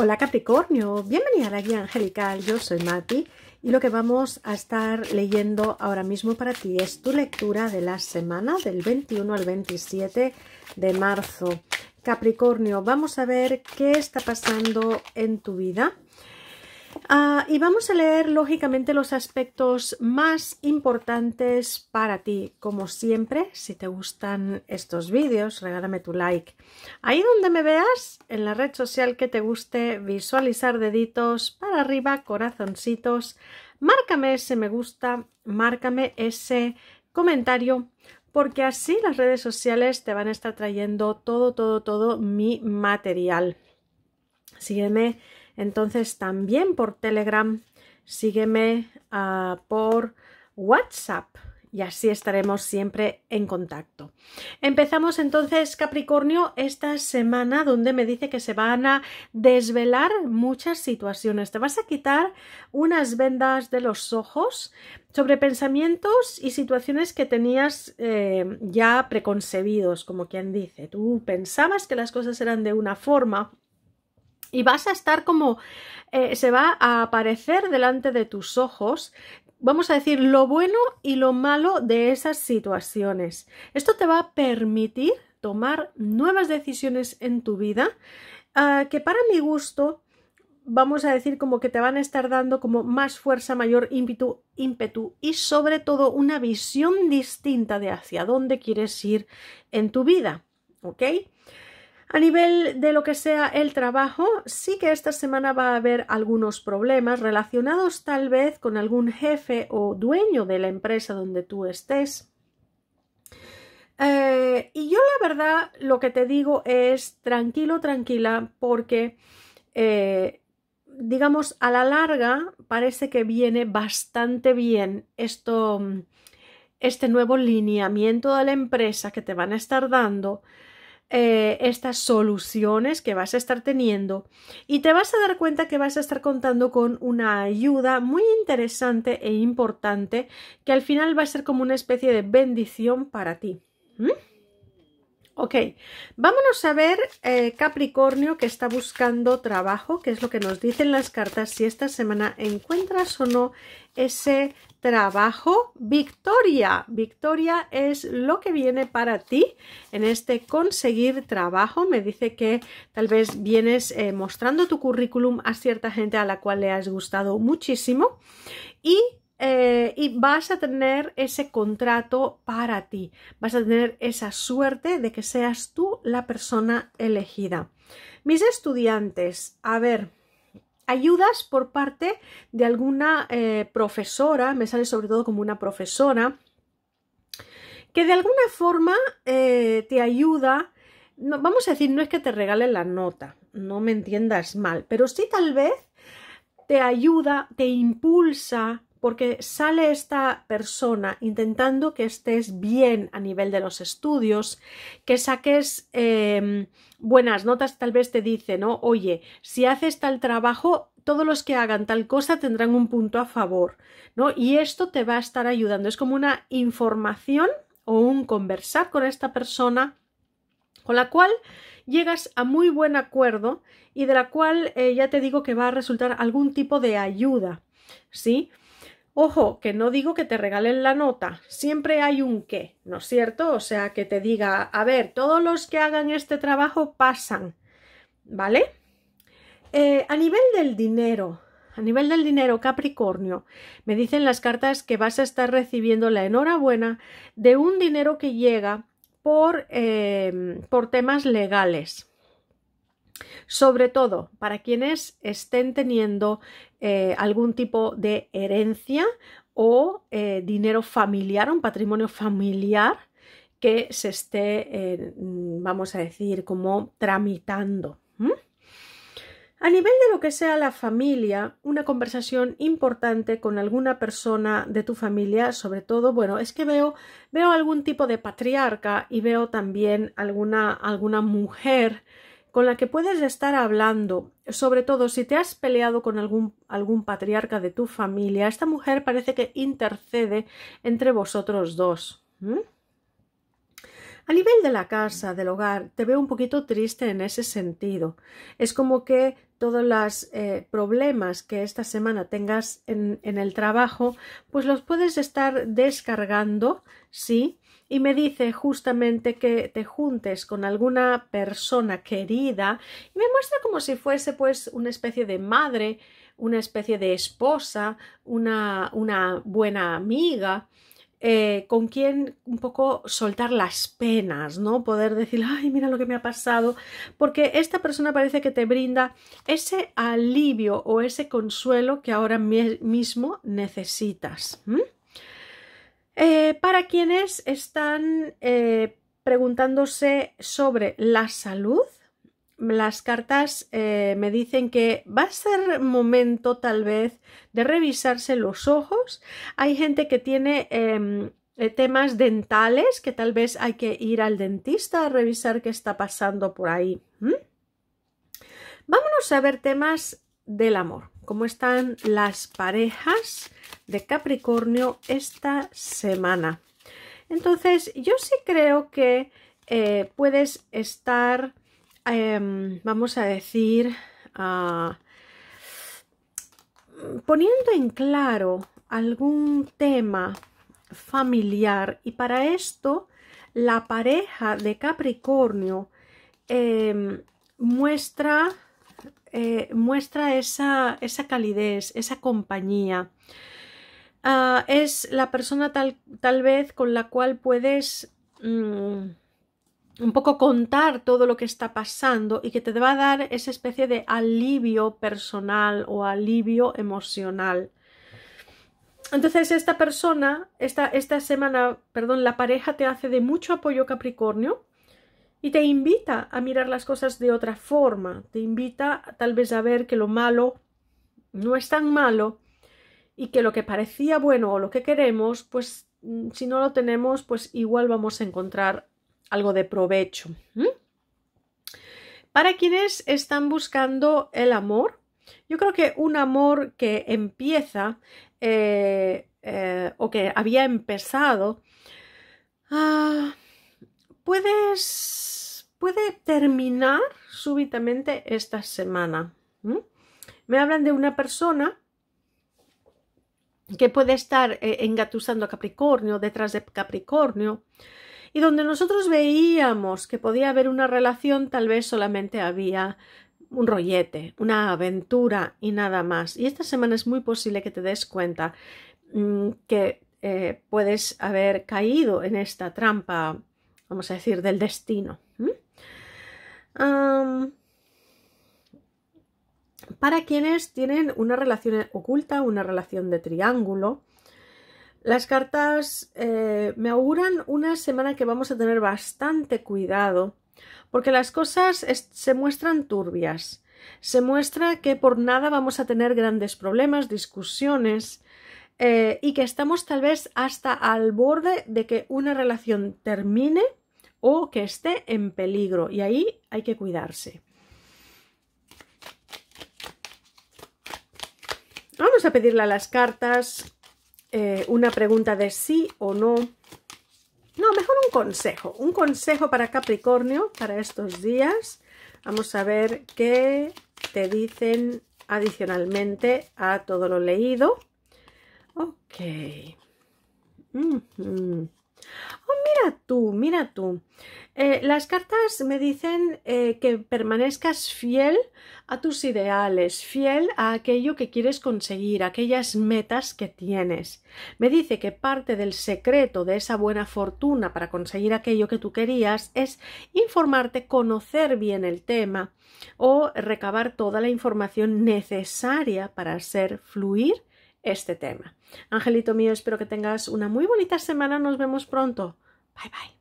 Hola Capricornio, bienvenida a la guía angelical, yo soy Mati y lo que vamos a estar leyendo ahora mismo para ti es tu lectura de la semana del 21 al 27 de marzo. Capricornio, vamos a ver qué está pasando en tu vida Ah, y vamos a leer lógicamente los aspectos más importantes para ti. Como siempre, si te gustan estos vídeos, regálame tu like. Ahí donde me veas, en la red social que te guste, visualizar deditos para arriba, corazoncitos. Márcame ese me gusta, márcame ese comentario porque así las redes sociales te van a estar trayendo todo, todo, todo mi material. Sígueme entonces también por Telegram, sígueme ah, por WhatsApp y así estaremos siempre en contacto. Empezamos entonces Capricornio esta semana donde me dice que se van a desvelar muchas situaciones. Te vas a quitar unas vendas de los ojos sobre pensamientos y situaciones que tenías eh, ya preconcebidos, como quien dice. Tú pensabas que las cosas eran de una forma y vas a estar como eh, se va a aparecer delante de tus ojos vamos a decir lo bueno y lo malo de esas situaciones esto te va a permitir tomar nuevas decisiones en tu vida ah, que para mi gusto vamos a decir como que te van a estar dando como más fuerza, mayor ímpetu, ímpetu y sobre todo una visión distinta de hacia dónde quieres ir en tu vida, ¿ok? A nivel de lo que sea el trabajo, sí que esta semana va a haber algunos problemas relacionados tal vez con algún jefe o dueño de la empresa donde tú estés. Eh, y yo la verdad lo que te digo es tranquilo, tranquila, porque eh, digamos a la larga parece que viene bastante bien esto, este nuevo lineamiento de la empresa que te van a estar dando eh, estas soluciones que vas a estar teniendo y te vas a dar cuenta que vas a estar contando con una ayuda muy interesante e importante que al final va a ser como una especie de bendición para ti. ¿Mm? Ok, vámonos a ver eh, Capricornio que está buscando trabajo, que es lo que nos dicen las cartas, si esta semana encuentras o no ese trabajo. Victoria, victoria es lo que viene para ti en este conseguir trabajo. Me dice que tal vez vienes eh, mostrando tu currículum a cierta gente a la cual le has gustado muchísimo y eh, y vas a tener ese contrato para ti, vas a tener esa suerte de que seas tú la persona elegida. Mis estudiantes, a ver, ayudas por parte de alguna eh, profesora, me sale sobre todo como una profesora, que de alguna forma eh, te ayuda, vamos a decir, no es que te regale la nota, no me entiendas mal, pero sí tal vez te ayuda, te impulsa, porque sale esta persona intentando que estés bien a nivel de los estudios, que saques em, buenas notas, tal vez te dice, ¿no? Oye, si haces tal trabajo, todos los que hagan tal cosa tendrán un punto a favor, ¿no? Y esto te va a estar ayudando, es como una información o un conversar con esta persona con la cual llegas a muy buen acuerdo y de la cual eh, ya te digo que va a resultar algún tipo de ayuda, ¿sí? sí Ojo, que no digo que te regalen la nota, siempre hay un qué, ¿no es cierto? O sea, que te diga, a ver, todos los que hagan este trabajo pasan, ¿vale? Eh, a nivel del dinero, a nivel del dinero, Capricornio, me dicen las cartas que vas a estar recibiendo la enhorabuena de un dinero que llega por, eh, por temas legales. Sobre todo para quienes estén teniendo eh, algún tipo de herencia o eh, dinero familiar, un patrimonio familiar que se esté, eh, mm, vamos a decir, como tramitando. A nivel de lo que sea la familia, una conversación importante con alguna persona de tu familia, sobre todo, bueno, es que veo, veo algún tipo de patriarca y veo también alguna, alguna mujer con la que puedes estar hablando, sobre todo si te has peleado con algún, algún patriarca de tu familia, esta mujer parece que intercede entre vosotros dos. A nivel de la casa, del hogar, te veo un poquito triste en ese sentido. Es como que todos los eh, problemas que esta semana tengas en, el trabajo, pues los puedes estar descargando, sí, y me dice justamente que te juntes con alguna persona querida y me muestra como si fuese pues una especie de madre, una especie de esposa, una, una buena amiga. Eh, con quien un poco soltar las penas, ¿no? Poder decir, ay, mira lo que me ha pasado, porque esta persona parece que te brinda ese alivio o ese consuelo que ahora mismo necesitas. Eh, para quienes están eh, preguntándose sobre la salud, las cartas eh, me dicen que va a ser momento tal vez de revisarse los ojos. Hay gente que tiene em, temas dentales que tal vez hay que ir al dentista a revisar qué está pasando por ahí. Vámonos a ver temas del amor cómo están las parejas de Capricornio esta semana. Entonces, yo sí creo que eh, puedes estar, em, vamos a decir, ah, poniendo en claro algún tema familiar y para esto la pareja de Capricornio em, muestra eh, muestra esa, calidez, esa compañía. Ah, es la persona tal, vez con la cual puedes mm, un poco contar todo lo que está pasando y que te va a dar esa especie de alivio personal o alivio emocional. Entonces esta persona, esta, esta semana, perdón, la pareja te hace de mucho apoyo Capricornio y te invita a mirar las cosas de otra forma, te invita tal vez a ver que lo malo no es tan malo y que lo que parecía bueno o lo que queremos, pues mm, si no lo tenemos, pues igual vamos a encontrar algo de provecho. Para quienes están buscando el amor, yo creo que un amor que empieza eh, eh, o que había empezado, ah, puedes, puede terminar súbitamente esta semana. ¿Mm? Me hablan de una persona que puede estar eh, engatusando a Capricornio, detrás de Capricornio, y donde nosotros veíamos que podía haber una relación, tal vez solamente había un rollete, una aventura y nada más. Y esta semana es muy posible que te des cuenta mm, que eh, puedes haber caído en esta trampa vamos a decir, del destino. para quienes tienen una relación oculta, una relación de triángulo, las cartas eh, me auguran una semana que vamos a tener bastante cuidado, porque las cosas se muestran turbias. Se muestra que por nada vamos a tener grandes problemas, discusiones, eh, y que estamos tal vez hasta al borde de que una relación termine o que esté en peligro y ahí hay que cuidarse. Vamos a pedirle a las cartas eh, una pregunta de sí o no. No, mejor un consejo. Un consejo para Capricornio para estos días. Vamos a ver qué te dicen adicionalmente a todo lo leído. Ok. Mm, mm. Oh, mira tú, mira tú. Eh, las cartas me dicen eh, que permanezcas fiel a tus ideales, fiel a aquello que quieres conseguir, aquellas metas que tienes. Me dice que parte del secreto de esa buena fortuna para conseguir aquello que tú querías es informarte, conocer bien el tema o recabar toda la información necesaria para hacer fluir este tema. Angelito mío, espero que tengas una muy bonita semana. Nos vemos pronto. Bye bye.